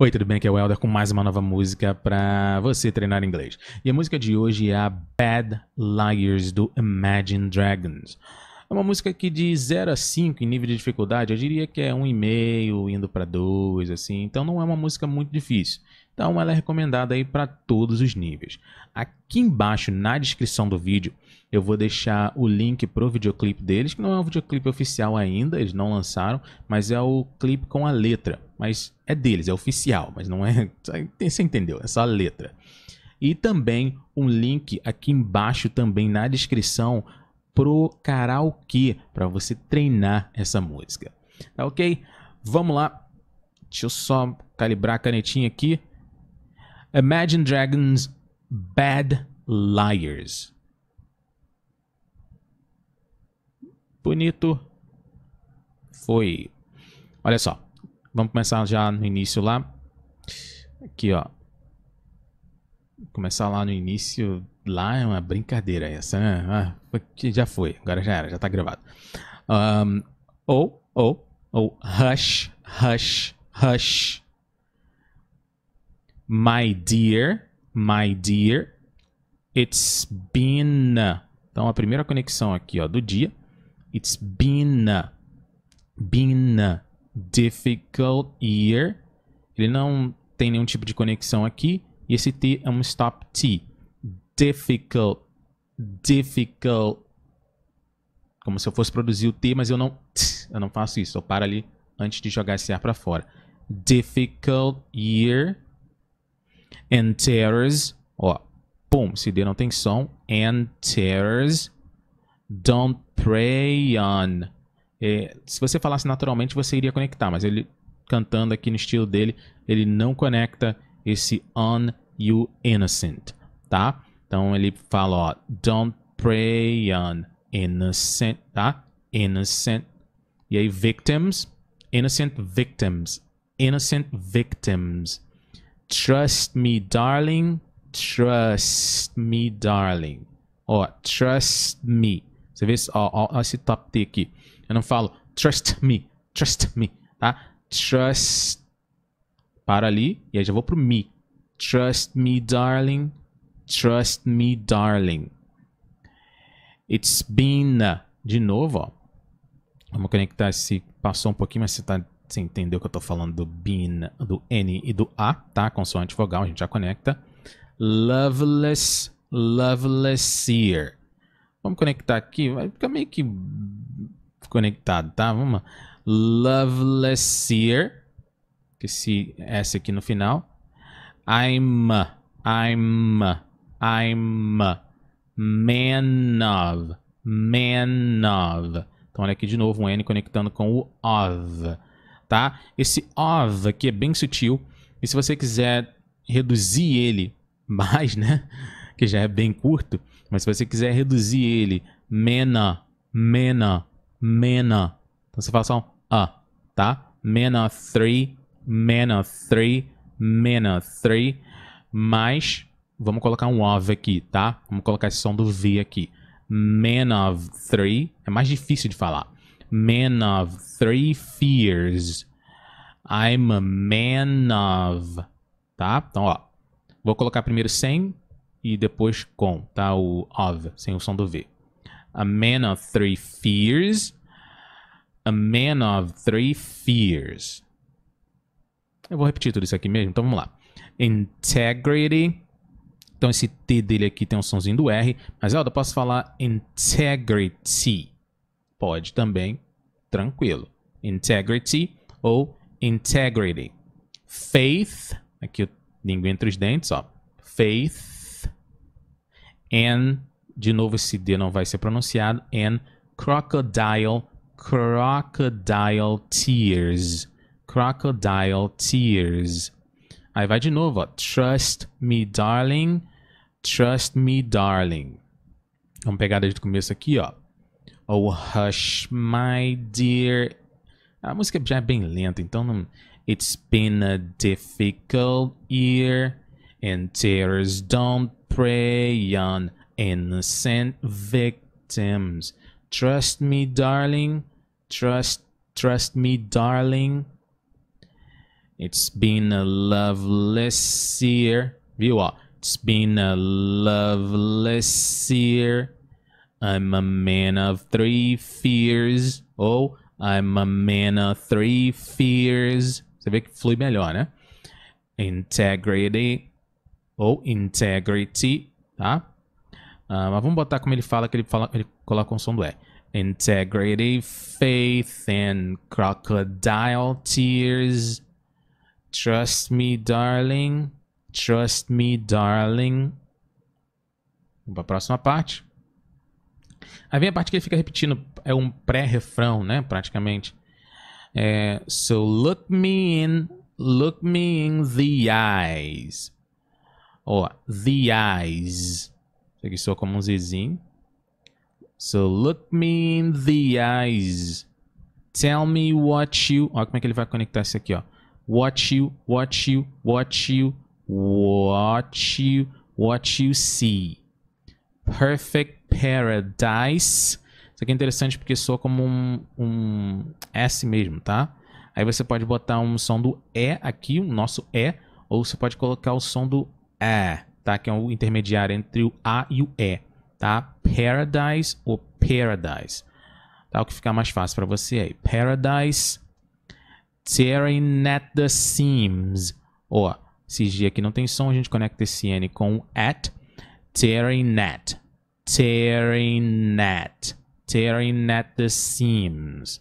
Oi, tudo bem? Aqui é o Helder com mais uma nova música para você treinar inglês. E a música de hoje é a Bad Liars do Imagine Dragons. É uma música que de 0 a 5 em nível de dificuldade, eu diria que é 1,5 indo para 2, assim. Então não é uma música muito difícil. Então ela é recomendada aí para todos os níveis. Aqui embaixo na descrição do vídeo eu vou deixar o link pro videoclipe deles, que não é um videoclipe oficial ainda, eles não lançaram, mas é o clipe com a letra. Mas é deles, é oficial, mas não é. Você entendeu? É só a letra. E também um link aqui embaixo, também na descrição, pro karaokê, para você treinar essa música. Tá ok? Vamos lá. Deixa eu só calibrar a canetinha aqui. Imagine Dragons Bad Liars. Bonito. Foi. Olha só. Vamos começar já no início lá. Aqui, ó. Começar lá no início. Lá é uma brincadeira essa, né? Ah, já foi. Agora já era. Já tá gravado. Um, ou, ou, ou. Hush, hush, hush. My dear, my dear. It's been. Então, a primeira conexão aqui, ó, do dia. It's been a, been a difficult year. Ele não tem nenhum tipo de conexão aqui. E esse T é um stop T. Difficult. Difficult. Como se eu fosse produzir o T, mas eu não. Eu não faço isso. Eu paro ali antes de jogar esse ar para fora. Difficult year. And terrors. Ó. Pum. Esse D não tem som. And terrors Don't Prey On. É, se você falasse naturalmente, você iria conectar, mas ele cantando aqui no estilo dele, ele não conecta esse on you innocent, tá? Então ele fala, ó, don't prey on innocent, tá? Innocent. E aí victims, innocent victims, innocent victims. Trust me, darling, trust me, darling. Ó, trust me. Você vê esse, ó, ó, esse top T aqui. Eu não falo trust me, trust me, tá? Trust. Para ali e aí já vou pro me. Trust me, darling. Trust me, darling. It's been. Uh, de novo, ó. Vamos conectar se passou um pouquinho, mas você, tá, você entendeu que eu tô falando do been, do N e do A, tá? Consoante vogal, a gente já conecta. Loveless, loveless year. Vamos conectar aqui, vai ficar meio que conectado, tá? Vamos lá. Lovelacier, esse S aqui no final. I'm, I'm, I'm, man of, man of. Então olha aqui de novo um N conectando com o of, tá? Esse of aqui é bem sutil e se você quiser reduzir ele mais, né, que já é bem curto, mas se você quiser reduzir ele, mena, mena, mena. Então você fala só um a, tá? Mena 3, mena 3, mena 3. Mas vamos colocar um of aqui, tá? Vamos colocar esse som do V aqui. Man of Three. É mais difícil de falar. Man of Three Fears. I'm a man of. Tá? Então, ó. Vou colocar primeiro sem e depois com, tá? O of, sem o som do V. A man of three fears. A man of three fears. Eu vou repetir tudo isso aqui mesmo, então vamos lá. Integrity. Então esse T dele aqui tem um sonzinho do R. Mas, Elda, posso falar integrity. Pode também, tranquilo. Integrity ou integrity. Faith. Aqui língua entre os dentes, ó. Faith. And, de novo esse D não vai ser pronunciado, and crocodile, crocodile tears. Crocodile tears. Aí vai de novo, ó. Trust me, darling. Trust me, darling. Vamos pegar desde o começo aqui, ó. Oh, hush, my dear. A música já é bem lenta, então não... It's been a difficult year. and tears don't prey on innocent victims. Trust me, darling. Trust, trust me, darling. It's been a loveless year. You are. It's been a loveless year. I'm a man of three fears. Oh, I'm a man of three fears. Você vê que flui melhor, né? Integrity, ou integrity, tá? Uh, mas vamos botar como ele fala, que ele, fala, ele coloca um som do E. Integrity, faith and crocodile tears. Trust me, darling. Trust me, darling. Vamos para a próxima parte. Aí vem a parte que ele fica repetindo, é um pré-refrão, né, praticamente. É, so look me in, look me in the eyes. Ó, the eyes. Isso aqui soa como um Zzinho. So look me in the eyes. Tell me what you... Ó como é que ele vai conectar isso aqui, ó. What you, what you, what you, what you, what you see. Perfect paradise. Isso aqui é interessante porque soa como um, um S mesmo, tá? Aí você pode botar um som do E aqui, o nosso E, ou você pode colocar o som do a, é. tá? Que é um intermediário entre o A e o E, tá? Paradise ou Paradise. Tá? O que fica mais fácil para você aí. Paradise tearing at the seams. Ó, esse G aqui não tem som, a gente conecta esse N com at. Tearing at. Tearing at. Tearing at the seams.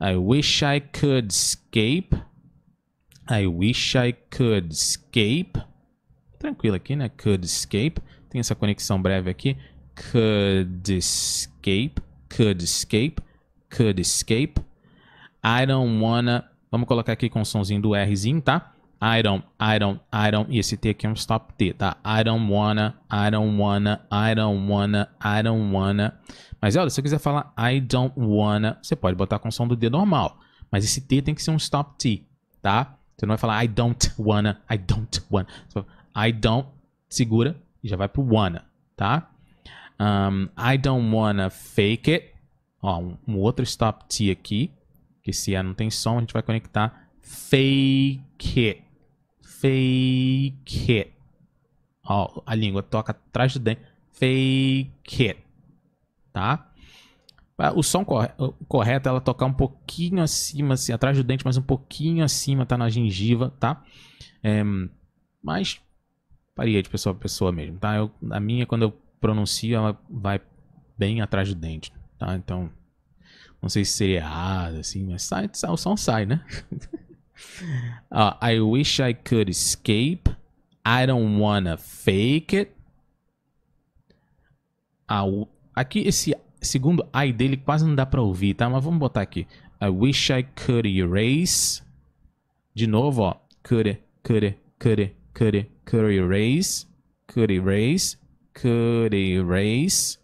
I wish I could escape. I wish I could escape tranquilo aqui, né? Could escape. Tem essa conexão breve aqui. Could escape. Could escape. Could escape. I don't wanna... Vamos colocar aqui com o somzinho do Rzinho, tá? I don't, I don't, I don't... E esse T aqui é um stop T, tá? I don't wanna, I don't wanna, I don't wanna, I don't wanna. Mas olha, se eu quiser falar I don't wanna, você pode botar com o som do D normal. Mas esse T tem que ser um stop T, tá? Você não vai falar I don't wanna, I don't wanna. I don't, segura, e já vai pro wanna, tá? Um, I don't wanna fake it. Ó, um, um outro stop T aqui, que se é, não tem som, a gente vai conectar fake it. Fake it. Ó, a língua toca atrás do dente. Fake it. Tá? O som correto é ela tocar um pouquinho acima, assim, atrás do dente, mas um pouquinho acima, tá na gengiva, tá? É, mas Varia de pessoa a pessoa mesmo, tá? Eu, a minha, quando eu pronuncio, ela vai bem atrás do dente, tá? Então, não sei se seria errado, assim, mas sai, o som sai, né? uh, I wish I could escape. I don't wanna fake it. Ah, aqui, esse segundo I dele quase não dá pra ouvir, tá? Mas vamos botar aqui. I wish I could erase. De novo, ó. Could, could, could, could, could erase, could erase, could erase.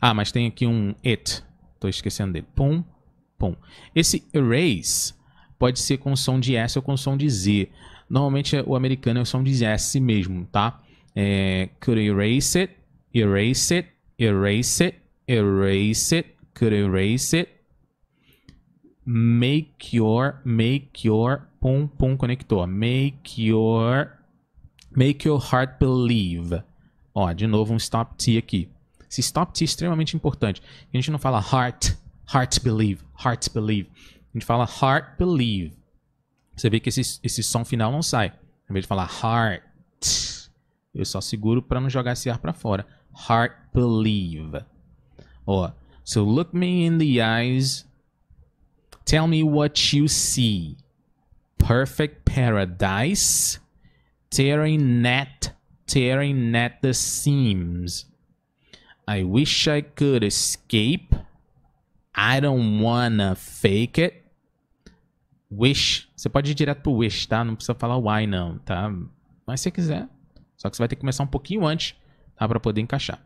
Ah, mas tem aqui um it. Estou esquecendo dele. Pum, pum. Esse erase pode ser com som de S ou com som de Z. Normalmente o americano é o som de S mesmo, tá? É, could erase it, erase it, erase it, erase it, could erase it. Make your, make your, Pum Pum conectou. Make your, make your heart believe. Ó, de novo um stop T aqui. Esse stop T é extremamente importante. A gente não fala heart, heart believe, heart believe. A gente fala heart believe. Você vê que esse, esse som final não sai. Em vez de falar heart, eu só seguro para não jogar esse ar para fora. Heart believe. Ó, so look me in the eyes. Tell me what you see. Perfect Paradise, Tearing Net, Tearing Net the Seams, I Wish I Could Escape, I Don't Wanna Fake It, Wish. Você pode ir direto pro Wish, tá? Não precisa falar Why não, tá? Mas se quiser. Só que você vai ter que começar um pouquinho antes, tá? Pra poder encaixar.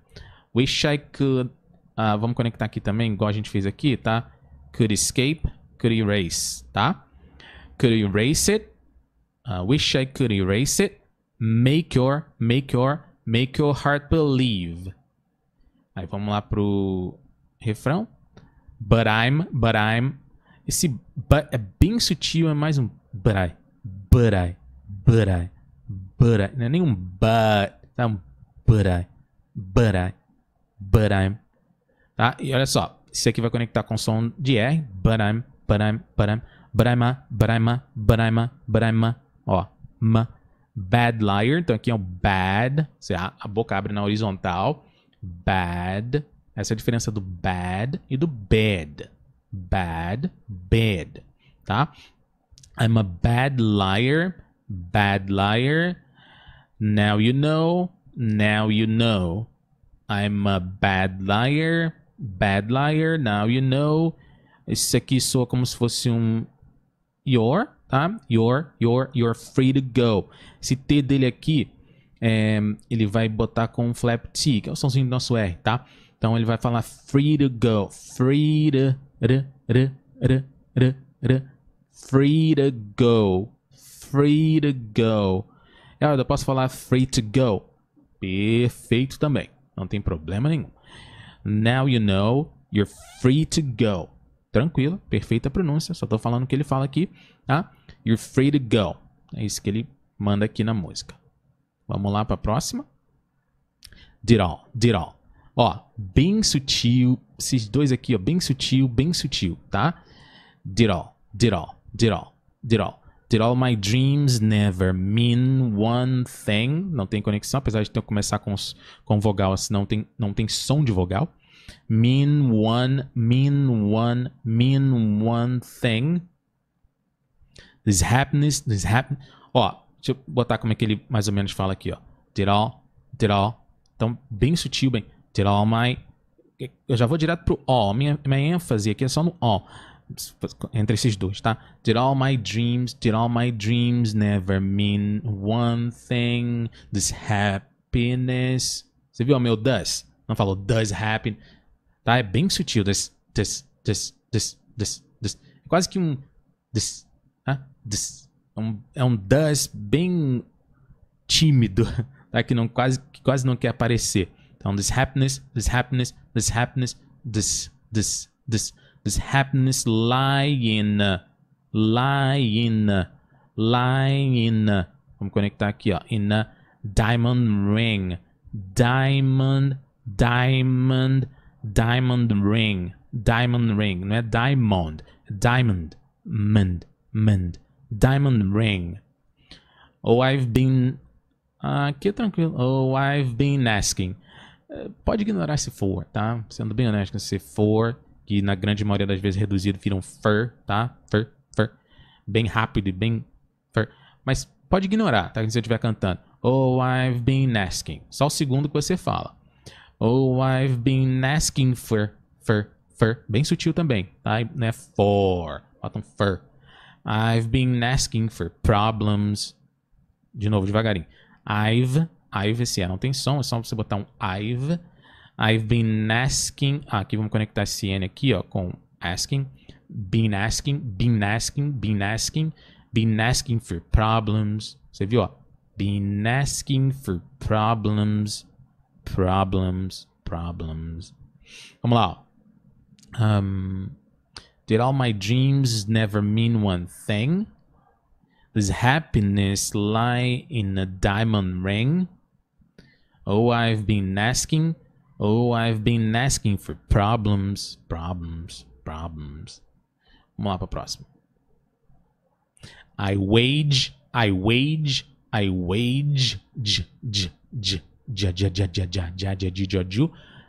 Wish I could... Uh, vamos conectar aqui também, igual a gente fez aqui, tá? Could escape, could erase, tá? could erase it. I wish I could erase it. Make your, make your, make your heart believe. Aí vamos lá pro refrão. But I'm, but I'm. Esse but é bem sutil, é mais um but I, but I, but I, but I. Não é nenhum but, tá? Um but I, but I, but I'm. Tá? E olha só, isso aqui vai conectar com som de R. But I'm, but I'm, but I'm. Braima, Braima, Braima, Braima, ó, ma, bad liar. Então aqui é o bad, você, a, a boca abre na horizontal. Bad, essa é a diferença do bad e do bad. Bad, bad, tá? I'm a bad liar, bad liar. Now you know, now you know. I'm a bad liar, bad liar, now you know. Isso aqui soa como se fosse um your, tá? Your, your, you're free to go. Esse T dele aqui, é, ele vai botar com um flap T, que é o somzinho do nosso R, tá? Então ele vai falar free to go, free to, r, r, r, r, r, free to go, free to go. Ah, eu posso falar free to go. Perfeito também, não tem problema nenhum. Now you know, you're free to go tranquilo, perfeita pronúncia, só estou falando o que ele fala aqui, tá? You're free to go. É isso que ele manda aqui na música. Vamos lá para a próxima. Did all, did all. Ó, bem sutil, esses dois aqui, ó, bem sutil, bem sutil, tá? Did all, did all, did all, did all. Did all my dreams never mean one thing? Não tem conexão, apesar de ter que começar com, com vogal, assim, não tem, não tem som de vogal mean one, mean one, mean one thing. This happiness, this happen. Ó, deixa eu botar como é que ele mais ou menos fala aqui, ó. Did all, did all. Então, bem sutil, bem. Did all my. Eu já vou direto pro all. Minha, minha ênfase aqui é só no all. Entre esses dois, tá? Did all my dreams, did all my dreams never mean one thing? This happiness. Você viu o meu does? Não falou does happen. Tá? É bem sutil. Des, des, des, des, des, this. É quase que um. Des, ah, des. É um, é um das bem tímido, tá? que, não, quase, que quase não quer aparecer. Então, this happiness, this happiness, this happiness, this, this, this, this happiness lie in, lie in, lie in. Vamos conectar aqui, ó, in a diamond ring, diamond, diamond, Diamond Ring. Diamond Ring. Não é Diamond. Diamond. mend, mend, Diamond Ring. Oh, I've been. Ah, aqui é tranquilo. Oh, I've been asking. Eh, pode ignorar se for, tá? Sendo bem honesto, se for, que na grande maioria das vezes reduzido viram um fur, tá? Fur, fur. Bem rápido e bem fur. Mas pode ignorar, tá? Se eu estiver cantando. Oh, I've been asking. Só o segundo que você fala. Oh, I've been asking for, for, for. Bem sutil também, tá? Não é for, botam for. I've been asking for problems. De novo, devagarinho. I've, I've, esse é, não tem som, é só você botar um I've. I've been asking. Ah, aqui vamos conectar esse N aqui, ó, com asking. Been asking, been asking, been asking, been asking for problems. Você viu, ó? Been asking for problems. Problems, problems. Vamos lá. Um, did all my dreams never mean one thing? Does happiness lie in a diamond ring? Oh, I've been asking. Oh, I've been asking for problems, problems, problems. Vamos lá para próximo. I wage, I wage, I wage, j, j, j.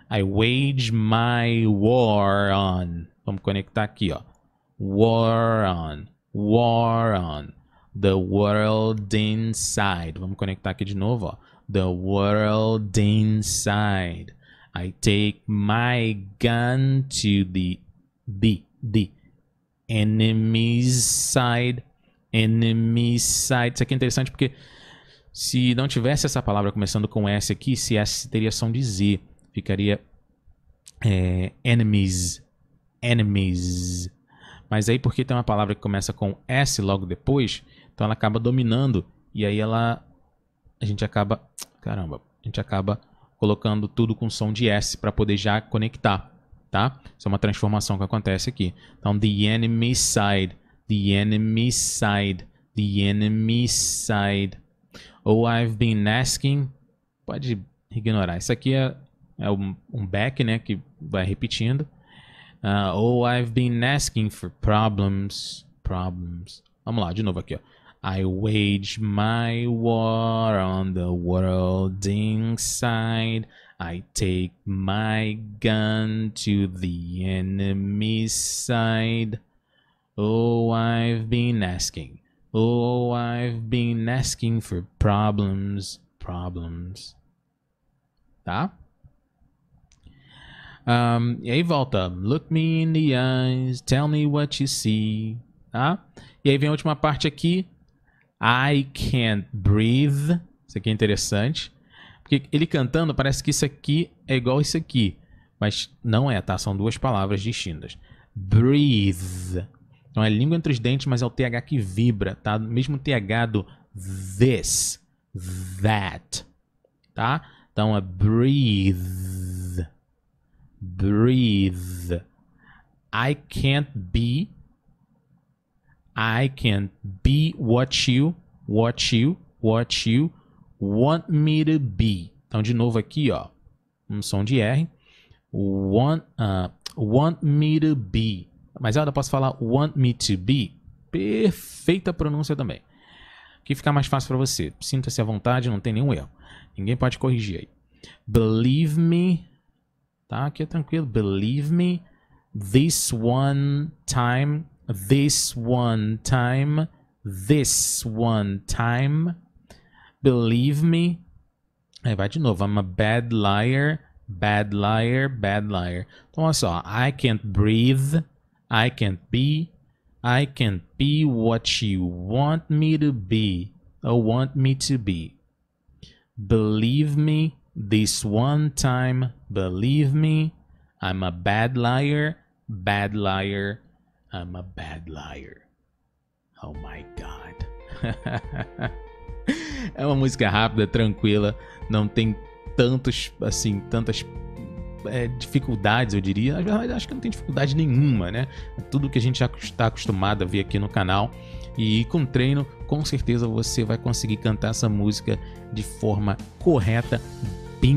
I wage my war on. Vamos conectar aqui, ó. War on. War on. The world inside. Vamos conectar aqui de novo, ó. The world inside. I take my gun to the the the enemy's side. Enemy's side. Isso aqui é interessante porque Se não tivesse essa palavra começando com S aqui, se S teria som de Z, ficaria é, enemies, enemies. Mas aí porque tem uma palavra que começa com S logo depois, então ela acaba dominando e aí ela a gente acaba, caramba, a gente acaba colocando tudo com som de S para poder já conectar, tá? Isso é uma transformação que acontece aqui. Então the enemy side, the enemy side, the enemy side. Ou I've been asking. Pode ignorar. Isso aqui é, é um, um, back, né? Que vai repetindo. Uh, ou I've been asking for problems. Problems. Vamos lá, de novo aqui, ó. I wage my war on the world inside. I take my gun to the enemy's side. Oh, I've been asking. Oh, I've been asking for problems, problems. Tá? Um, e aí volta. Look me in the eyes, tell me what you see. Tá? E aí vem a última parte aqui. I can't breathe. Isso aqui é interessante. Porque ele cantando parece que isso aqui é igual isso aqui. Mas não é, tá? São duas palavras distintas. Breathe. Então é língua entre os dentes, mas é o TH que vibra, tá? Mesmo TH do this, that, tá? Então é breathe, breathe. I can't be, I can't be what you, what you, what you want me to be. Então de novo aqui, ó, um som de R. Want, uh, want me to be. Mas eu ainda posso falar want me to be. Perfeita pronúncia também. Que fica mais fácil para você. Sinta-se à vontade, não tem nenhum erro. Ninguém pode corrigir aí. Believe me. Tá? Aqui é tranquilo. Believe me. This one time. This one time. This one time. Believe me. Aí vai de novo. I'm a bad liar. Bad liar. Bad liar. Então olha só. I can't breathe. I can't be, I can't be what you want me to be or want me to be. Believe me, this one time, believe me, I'm a bad liar, bad liar, I'm a bad liar. Oh my God. é uma música rápida, tranquila, não tem tantos, assim, tantas é, dificuldades, eu diria. Na verdade, acho que não tem dificuldade nenhuma, né? É tudo que a gente já está acostumado a ver aqui no canal. E com treino, com certeza você vai conseguir cantar essa música de forma correta,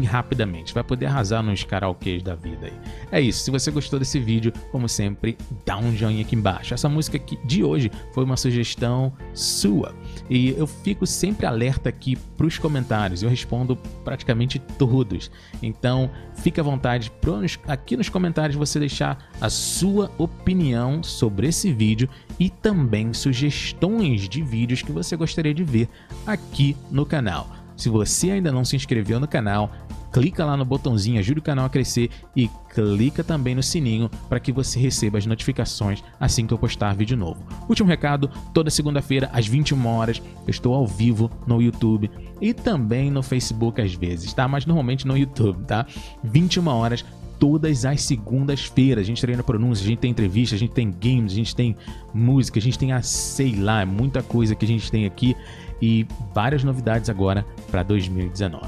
rapidamente. Vai poder arrasar nos karaokês da vida aí. É isso. Se você gostou desse vídeo, como sempre, dá um joinha aqui embaixo. Essa música aqui de hoje foi uma sugestão sua. E eu fico sempre alerta aqui para os comentários. Eu respondo praticamente todos. Então, fique à vontade pros, aqui nos comentários você deixar a sua opinião sobre esse vídeo e também sugestões de vídeos que você gostaria de ver aqui no canal. Se você ainda não se inscreveu no canal, clica lá no botãozinho Ajude o canal a crescer e clica também no sininho para que você receba as notificações assim que eu postar vídeo novo. Último recado, toda segunda-feira às 21 horas eu estou ao vivo no YouTube e também no Facebook às vezes, tá? Mas normalmente no YouTube, tá? 21 horas todas as segundas-feiras. A gente treina pronúncia, a gente tem entrevista, a gente tem games, a gente tem música, a gente tem a sei lá, muita coisa que a gente tem aqui e várias novidades agora para 2019.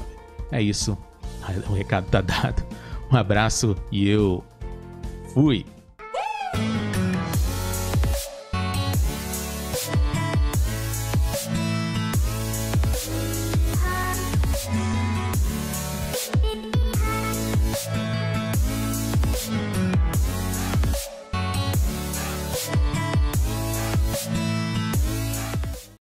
É isso, o recado está dado. Um abraço e eu fui!